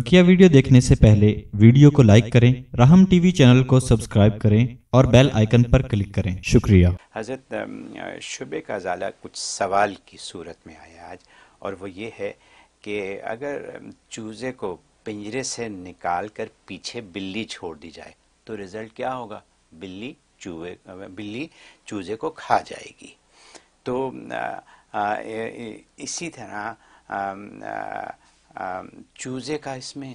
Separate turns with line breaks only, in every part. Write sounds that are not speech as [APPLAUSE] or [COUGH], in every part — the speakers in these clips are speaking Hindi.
बकिया वीडियो देखने से पहले वीडियो को लाइक करें राहम टीवी चैनल को सब्सक्राइब करें और बेल आइकन पर क्लिक करें शुक्रिया हजरत शुबे का जाला कुछ सवाल की सूरत में आया आज और वो ये है कि अगर चूज़े को पिंजरे से निकाल कर पीछे बिल्ली छोड़ दी जाए तो रिज़ल्ट क्या होगा बिल्ली चूहे बिल्ली चूज़े को खा जाएगी तो आ, आ, इसी तरह आ, आ, चूजे का इसमें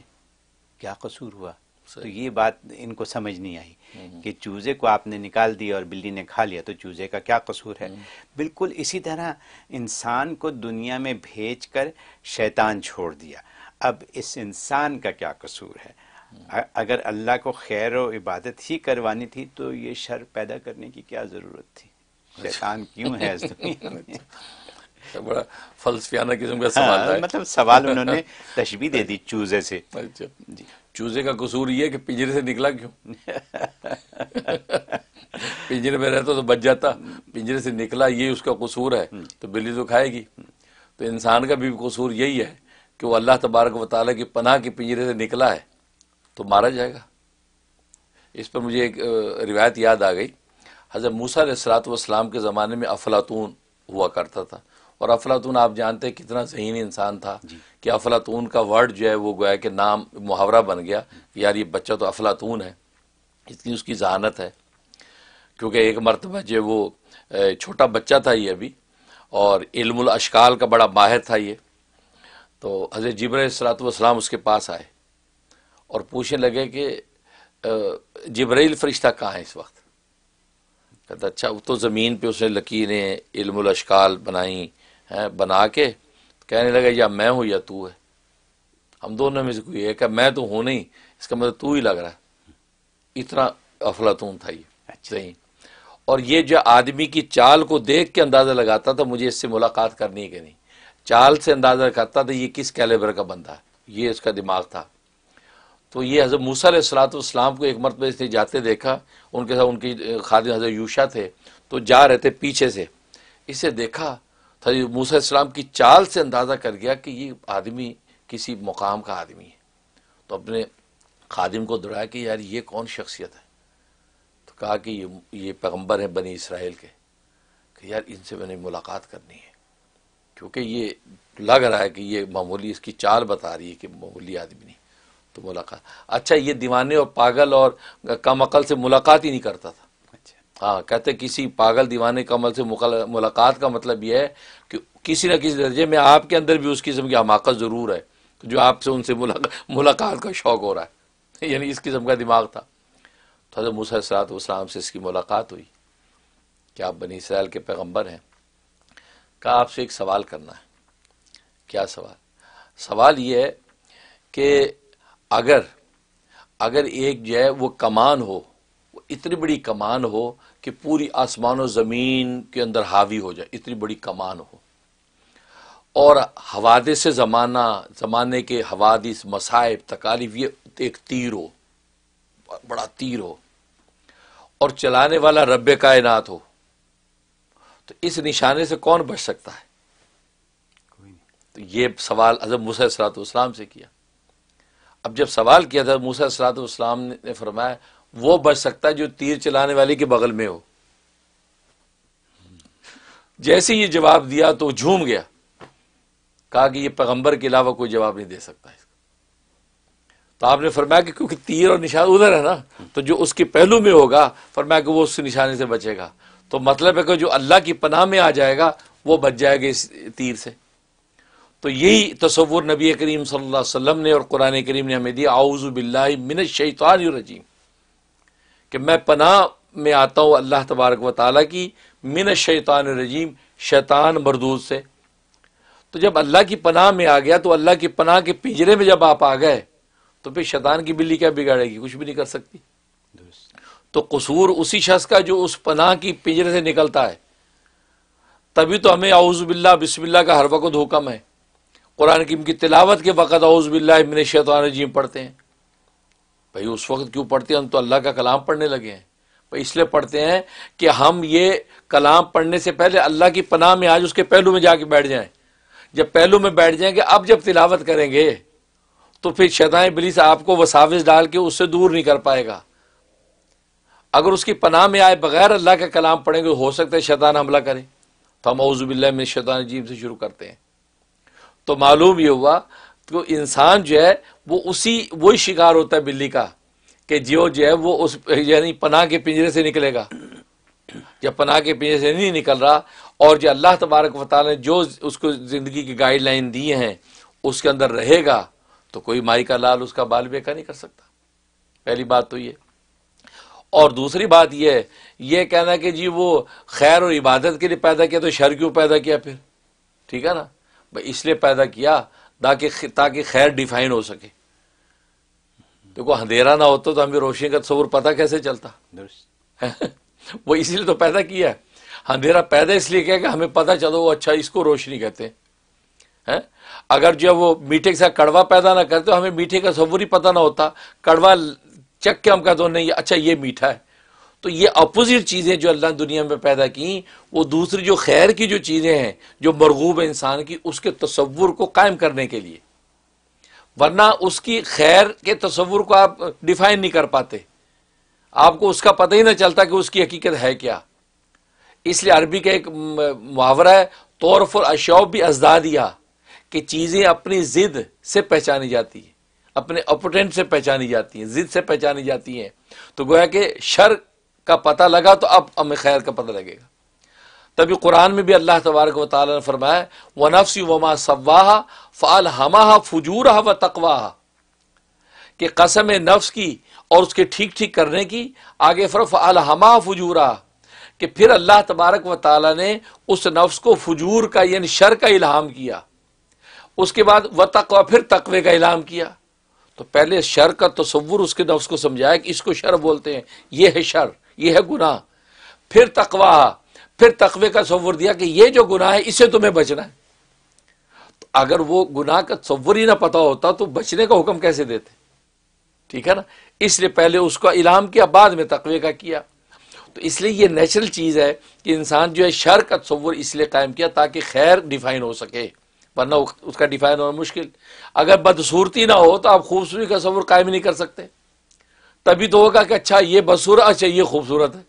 क्या कसूर हुआ तो ये बात इनको समझ नहीं आई हम्म। कि चूजे को आपने निकाल दिया और बिल्ली ने खा लिया तो चूजे का क्या कसूर है हम्म। बिल्कुल इसी तरह इंसान को दुनिया में भेज कर शैतान छोड़ दिया अब इस इंसान का क्या कसूर है हम्म। अगर अल्लाह को खैर और इबादत ही करवानी थी तो ये शर पैदा करने की क्या ज़रूरत थी अच्छा। शैतान क्यों है इस दुनिया में [LAUGHS] अच्छा।
[LAUGHS] बड़ा फलसफियाना किस्म का हाँ, सवाल हाँ, मतलब सवाल [LAUGHS] उन्होंने तशबी दे दी चूजे से अच्छा जी चूजे का कसूर ये कि पिंजरे से निकला क्यों [LAUGHS] पिंजरे में रहता तो बच जाता हम्म। पिंजरे से निकला ये उसका कसूर है हम्म। तो बिल्ली तो खाएगी तो इंसान का भी कसूर यही है कि वो अल्लाह तबारक वाले की पनाह के पिंजरे से निकला है तो मारा जाएगा इस पर मुझे एक रिवायत याद आ गई हज़रत मूसा सलात वसलाम के ज़माने में अफलातून हुआ करता था और अफलातून आप जानते हैं कितना जहीन इंसान था कि अफलातून का वर्ड जो है वो गोया कि नाम मुहावरा बन गया कि यार ये बच्चा तो अफलातून है इतनी उसकी जहानत है क्योंकि एक मरतबा जो वो छोटा बच्चा था ये अभी और इल्मुल अशकाल का बड़ा माहिर था ये तो हजरत जबरा सलातम उसके पास आए और पूछने लगे कि जबरील फरिश्ता कहाँ है इस वक्त कहता अच्छा वो तो ज़मीन पे उसने लकीरें इल्मुल अशकाल बनाई बना के कहने लगा या मैं हूँ या तू है हम दोनों में से कोई एक है मैं तो हूँ नहीं इसका मतलब तू ही लग रहा है इतना अफलातून था ये अच्छा। सही और ये जो आदमी की चाल को देख के अंदाज़ा लगाता था मुझे इससे मुलाकात करनी है कि नहीं चाल से अंदाज़ा लगाता था ये किस कैलेबर का बंदा है ये इसका दिमाग था तो ये हज़रत मूसा सलातम को एक मरतबे से जाते देखा उनके साथ उनकी खादि हज़रत यूशा थे तो जा रहे थे पीछे से इसे देखा था तो मूसा इस्लाम की चाल से अंदाज़ा कर गया कि ये आदमी किसी मुकाम का आदमी है तो अपने खादिम को दौड़ाया कि यार ये कौन शख्सियत है तो कहा कि ये ये पैगम्बर हैं बनी इसराइल के कि यार इनसे मैंने मुलाकात करनी है क्योंकि ये लग रहा है कि ये मामूली इसकी चाल बता रही है कि मामूली आदमी नहीं तो मुलाकात अच्छा ये दीवाने और पागल और कम अकल से मुलाकात ही नहीं करता था हाँ कहते किसी पागल दीवाने कमल मतलब से मुलाकात का मतलब यह है कि किसी न किसी दर्जे में आपके अंदर भी उस किस्म की हमाकत ज़रूर है जो आपसे उनसे मुलाकात का शौक़ हो रहा है [LAUGHS] यानी इस किस्म का दिमाग था तो हजरत मुसरात वाम से इसकी मुलाकात हुई कि आप बनी इसराइल के पैगम्बर हैं का आपसे एक सवाल करना है क्या सवाल सवाल ये है कि अगर अगर एक जो है वो कमान हो इतनी बड़ी कमान हो कि पूरी आसमान और ज़मीन के अंदर हावी हो जाए इतनी बड़ी कमान हो और हवादे से ज़माना ज़माने के हवादिस मसाइब तकालीफ ये एक तीर हो बड़ा तीर हो और चलाने वाला रब कायनात हो तो इस निशाने से कौन बच सकता है तो ये सवाल अजब मूसा सलात से किया अब जब सवाल किया था मूसा सलात ने फरमाया वो बच सकता है जो तीर चलाने वाले के बगल में हो जैसे ये जवाब दिया तो झूम गया कहा कि ये पैगंबर के अलावा कोई जवाब नहीं दे सकता तो आपने फरमाया कि क्योंकि तीर और निशान उधर है ना तो जो उसके पहलू में होगा फरमाया कि वो उस निशाने से बचेगा तो मतलब है कि जो अल्लाह की पनाह में आ जाएगा वो बच जाएगा इस तीर से तो यही तस्वुर नबी करीम सल्लल्लाहु अलैहि वसल्लम ने और कुरान करीम ने हमें दिया आउज़ बिल्ला मिन शैतान रजीम कि मैं पनाह में आता हूँ अल्लाह तबारक व ताली की मिन शैतान रजीम शैतान मरदूद से तो जब अल्लाह की पनाह में आ गया तो अल्लाह की पनाह के पिंजरे में जब आप आ गए तो फिर शैतान की बिल्ली क्या बिगाड़ेगी कुछ भी नहीं कर सकती तो कसूर उसी शख्स का जो उस पनाह की पिंजरे से निकलता है तभी तो हमें आउज़बिल्ला बिस्मिल्ला का हर वक्त हुक्म है कुरान की तिलावत के वक़्त आउज़बिल्ला मिन शैतान रजीम पढ़ते हैं भाई उस वक्त क्यों पढ़ते हैं हम तो अल्लाह का कलाम पढ़ने लगे हैं भाई इसलिए पढ़ते हैं कि हम ये कलाम पढ़ने से पहले अल्लाह की पनाह में आज उसके पहलू में जाके बैठ जाएं जब पहलू में बैठ जाएंगे अब जब तिलावत करेंगे तो फिर शैतान बिलीस आपको वसाविज डाल के उससे दूर नहीं कर पाएगा अगर उसकी पनाह में आए बगैर अल्लाह का कलाम पढ़ेंगे हो सकता है शैतान हमला करे तो हम औजुबिल्ला में शैतान जीब से शुरू करते हैं तो मालूम ये हुआ तो इंसान जो है वो उसी वही शिकार होता है बिल्ली का कि जियो जो है वो उस यानी पनाह के पिंजरे से निकलेगा जब पनाह के पिंजरे से नहीं निकल रहा और जो अल्लाह तबारक वाल ने जो उसको ज़िंदगी की गाइडलाइन दी हैं उसके अंदर रहेगा तो कोई माई का लाल उसका बाल बेका नहीं कर सकता पहली बात तो ये और दूसरी बात यह ये कहना कि जी वो खैर और इबादत के लिए पैदा किया तो शर क्यों पैदा किया फिर ठीक है ना भाई इसलिए पैदा किया ताकि ताकि खैर डिफाइन हो सके देखो अंधेरा ना होता तो, तो हमें रोशनी का तस्वर पता कैसे चलता [LAUGHS] वो इसीलिए तो पैदा किया है अंधेरा पैदा इसलिए किया कि हमें पता चलो वो अच्छा इसको रोशनी कहते हैं है? अगर जो वो मीठे के साथ कड़वा पैदा ना करते हमें मीठे का तस्वर ही पता ना होता कड़वा चक के हम कहते नहीं अच्छा ये मीठा है तो ये अपोजिट चीज़ें जो अल्लाह दुनिया में पैदा की वो दूसरी जो खैर की जो चीज़ें हैं जो मरगूब इंसान की उसके तस्वुर को कायम करने के लिए वरना उसकी खैर के तस्वुर को आप डिफाइन नहीं कर पाते आपको उसका पता ही ना चलता कि उसकी हकीकत है क्या इसलिए अरबी का एक मुहावरा है तौरफ और अशौब भी दिया कि चीज़ें अपनी ज़िद से पहचानी जाती है अपने अपोटेंट से पहचानी जाती हैं ज़िद से पहचानी जाती हैं तो गोया कि शर का पता लगा तो अब हमें खैर का पता लगेगा तभी कुरान में भी अल्लाह तबारक व ताल ने फरमाया व नफ्सी वमा सवाह फ़ाल हमा फजूर व तकवा कि कसम नफ्स की और उसके ठीक ठीक करने की आगे फर फ़ाल हमा फजूरा कि फिर अल्लाह तबारक व ताली ने उस नफ्स को फजूर का यानी शर का इल्हाम किया उसके बाद व तकवा फिर तकवे का इल्हाम किया तो पहले शर का तस्वुर उसके नफ्स को समझाया कि इसको शर बोलते हैं ये है शर ये है गुनाह फिर तकवा फिर तकवे का तस्वुर दिया कि यह जो गुनाह है इसे तुम्हें बचना है तो अगर वह गुनाह का तस्वुर ही ना पता होता तो बचने का हुक्म कैसे देते ठीक है ना इसलिए पहले उसका इलाम किया बाद में तकवे का किया तो इसलिए यह नेचुरल चीज़ है कि इंसान जो है शर का तस्वर इसलिए कायम किया ताकि खैर डिफाइन हो सके वरना उसका डिफाइन होना मुश्किल अगर बदसूरती ना हो तो आप खूबसूरती का तस्वुर कायम नहीं कर सकते तभी तो होगा कि अच्छा ये बदसूरत अच्छा ये खूबसूरत है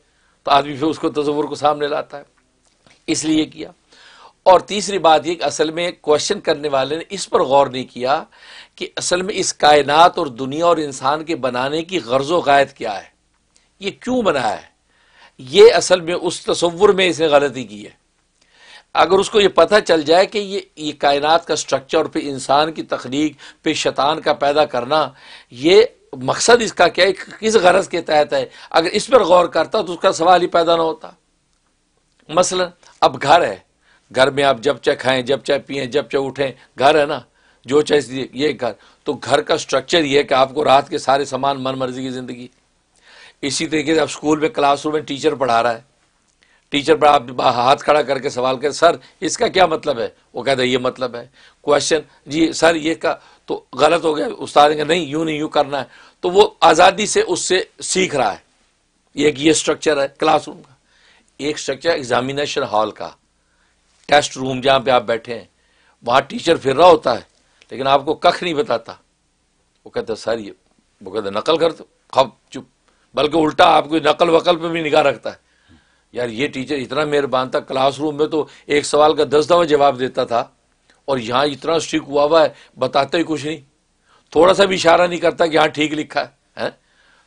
तो आदमी फिर उसको तस्वुर को सामने लाता है इसलिए किया और तीसरी बात यह असल में क्वेश्चन करने वाले ने इस पर गौर नहीं किया कि असल में इस कायनात और दुनिया और इंसान के बनाने की गर्ज वायद क्या है ये क्यों बनाया है ये असल में उस तस्वुर में इसने गलती की है अगर उसको ये पता चल जाए कि ये ये कायनात का स्ट्रक्चर और फिर इंसान की तख्लीक फिर शैतान का पैदा करना ये मकसद इसका क्या है किस गरज के तहत है अगर इस पर गौर करता तो उसका सवाल ही पैदा ना होता मसलन अब घर है घर में आप जब चाहे खाएं जब चाहे पिए जब चाहे उठें घर है ना जो चाहे ये घर तो घर का स्ट्रक्चर ये है कि आपको रात के सारे सामान मन मर्जी की ज़िंदगी इसी तरीके से आप स्कूल में क्लासरूम में टीचर पढ़ा रहा है टीचर पर आप हाथ खड़ा करके सवाल करें सर इसका क्या मतलब है वो कहता है ये मतलब है क्वेश्चन जी सर ये का तो गलत हो गया उस्ताद ने नहीं यूं नहीं यूं करना है तो वो आज़ादी से उससे सीख रहा है एक ये स्ट्रक्चर है क्लासरूम का एक स्ट्रक्चर एग्जामिनेशन हॉल का टेस्ट रूम जहाँ पे आप बैठे हैं वहाँ टीचर फिर रहा होता है लेकिन आपको कख नहीं बताता वो कहते सर ये वो कहते नकल कर दो खब चुप बल्कि उल्टा आपको नकल वकल पे भी निगाह रखता है यार ये टीचर इतना मेहरबान था क्लासरूम में तो एक सवाल का दस दवा जवाब देता था और यहाँ इतना स्ट्रिक हुआ हुआ है बताते ही कुछ नहीं थोड़ा सा भी इशारा नहीं करता कि हाँ ठीक लिखा है, है?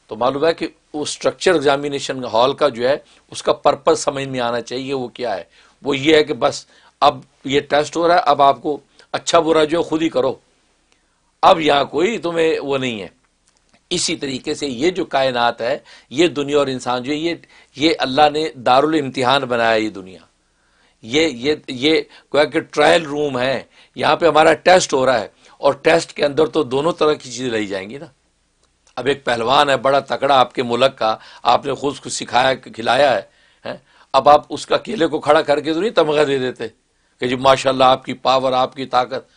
तो मालूम है कि वो स्ट्रक्चर एग्जामिनेशन हॉल का जो है उसका पर्पज समझ में आना चाहिए वो क्या है वो ये है कि बस अब ये टेस्ट हो रहा है अब आपको अच्छा बुरा जो है खुद ही करो अब यहाँ कोई तुम्हें वो नहीं है इसी तरीके से ये जो कायनात है ये दुनिया और इंसान जो है ये ये अल्लाह ने दारुल इम्तिहान बनाया ये दुनिया ये ये ये क्या कि ट्रायल रूम है यहाँ पे हमारा टेस्ट हो रहा है और टेस्ट के अंदर तो दोनों तरह की चीज़ें लाई जाएंगी ना अब एक पहलवान है बड़ा तकड़ा आपके मुल्क का आपने खुद को सिखाया खिलाया है, है? अब आप उसका केले को खड़ा करके तो नहीं तमगा दे देते कि जी माशाल्लाह आपकी पावर आपकी ताकत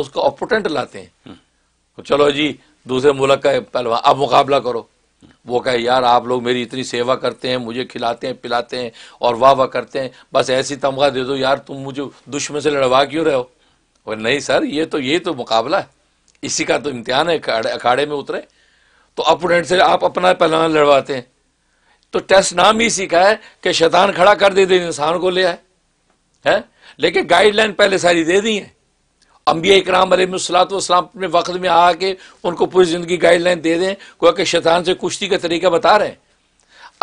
उसका ओपोटेंट लाते हैं हम्म। तो चलो जी दूसरे मुल्क का पहलवान आप मुकाबला करो वो कहे यार आप लोग मेरी इतनी सेवा करते हैं मुझे खिलाते हैं पिलाते हैं और वाह वाह करते हैं बस ऐसी तमगा दे दो यार तुम मुझे दुश्मन से लड़वा क्यों रहे हो और नहीं सर ये तो ये तो मुकाबला है इसी का तो इम्तिहान है अखाड़े में उतरे तो अपोनेंट से आप अपना पहला लड़वाते हैं तो टेस्ट नाम ही सीखा है कि शैतान खड़ा कर दे दे इंसान को ले आए है लेकिन गाइडलाइन पहले सारी दे दी है अम्बिया इकराम वाम अपने वक्त में आके उनको पूरी ज़िंदगी गाइडलाइन दे दें गोया कि शैतान से कुश्ती का तरीका बता रहे हैं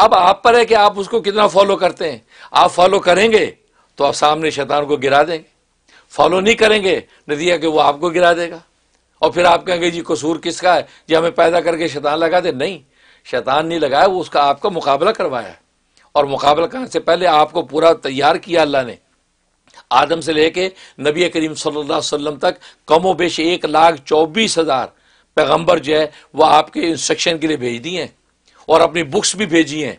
अब आप पर है कि आप उसको कितना फॉलो करते हैं आप फॉलो करेंगे तो आप सामने शैतान को गिरा देंगे फॉलो नहीं करेंगे नदिया के वो आपको गिरा देगा और फिर आप कहेंगे जी कसूर किसका है जी हमें पैदा करके शैतान लगा दे नहीं शैतान नहीं लगाया वो उसका आपका मुकाबला करवाया और मुकाबला करने से पहले आपको पूरा तैयार किया अल्लाह ने आदम से लेके नबी करीम सल्लल्लाहु अलैहि वसल्लम तक कमो बेश एक लाख चौबीस हज़ार पैगम्बर जो है वह आपके इंस्ट्रक्शन के लिए भेज दिए हैं और अपनी बुक्स भी भेजी हैं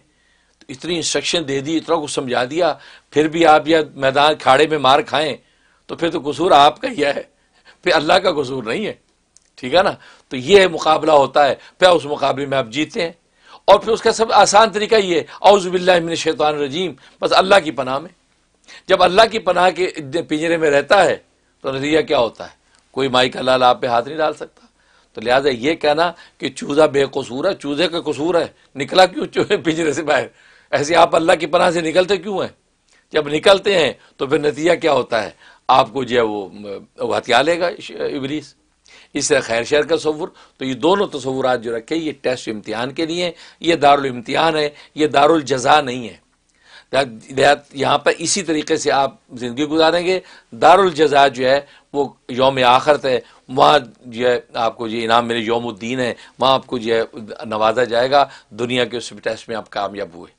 तो इतनी इंस्ट्रक्शन दे दी इतना कुछ समझा दिया फिर भी आप यह मैदान खाड़े में मार खाएं तो फिर तो कसूर आपका ही है फिर अल्लाह का कसूर नहीं है ठीक है ना तो ये मुकाबला होता है फिर उस मुकाबले में आप जीते हैं और फिर उसका सब आसान तरीका ये है औज़बिल्लिन शैतान रजीम बस अल्लाह की पनाह में जब अल्लाह की पनाह के पिंजरे में रहता है तो नतीजा क्या होता है कोई माई का लाल आप पे हाथ नहीं डाल सकता तो लिहाजा ये कहना कि चूजा बेकसूर है चूजे का कसूर है निकला क्यों चूहे पिंजरे से बाहर ऐसे आप अल्लाह की पनाह से निकलते क्यों हैं जब निकलते हैं तो फिर नतीजा क्या होता है आपको जो है वो हथियार लेगा इबलीस इस खैर शहर का तस्वुर तो ये दोनों तस्वुरात जो रखे ये टेस्ट इम्तिहान के लिए ये दारुल इम्तिहान है ये दारुल जजा नहीं है यहाँ पर इसी तरीके से आप ज़िंदगी गुजारेंगे दारुल जजा जो है वो योम आखरत है वहाँ जो है आपको जो इनाम मेरे योमुद्दीन है वहाँ आपको जो है नवाजा जाएगा दुनिया के उस टेस्ट में आप कामयाब हुए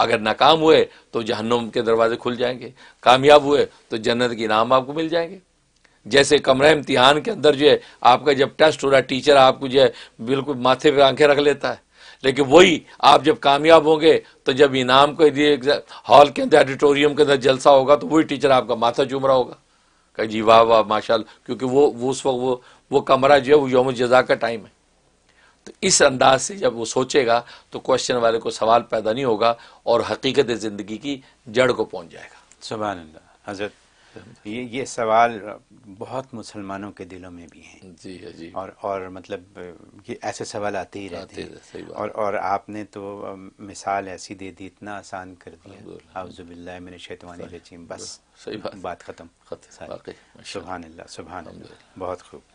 अगर नाकाम हुए तो जहन्नुम के दरवाजे खुल जाएंगे कामयाब हुए तो जन्नत के इनाम आपको मिल जाएंगे जैसे कमरा इम्तिहान के अंदर जो है आपका जब टेस्ट हो रहा है टीचर आपको जो है बिल्कुल माथे पर आंखें रख लेता है लेकिन वही आप जब कामयाब होंगे तो जब इनाम को लिए हॉल के अंदर ऑडिटोरियम के अंदर जलसा होगा तो वही टीचर आपका माथा चूम रहा होगा कहा जी वाह वाह माशा क्योंकि वो वो उस वक्त वो वो कमरा जो है वो योम जजा का टाइम है तो इस अंदाज से जब वो सोचेगा तो क्वेश्चन वाले को सवाल पैदा नहीं होगा और हकीकत ज़िंदगी की जड़ को पहुँच जाएगा सुबह हजरत ये ये
सवाल बहुत मुसलमानों के दिलों में भी हैं जी जी और और मतलब ये ऐसे सवाल आते ही रहते हैं और और आपने तो मिसाल ऐसी दे दी इतना आसान कर दिया हाउजुबिल्ला मैंने शैतवानी बस सही बात ख़त्म सुबह सुबह बहुत खूब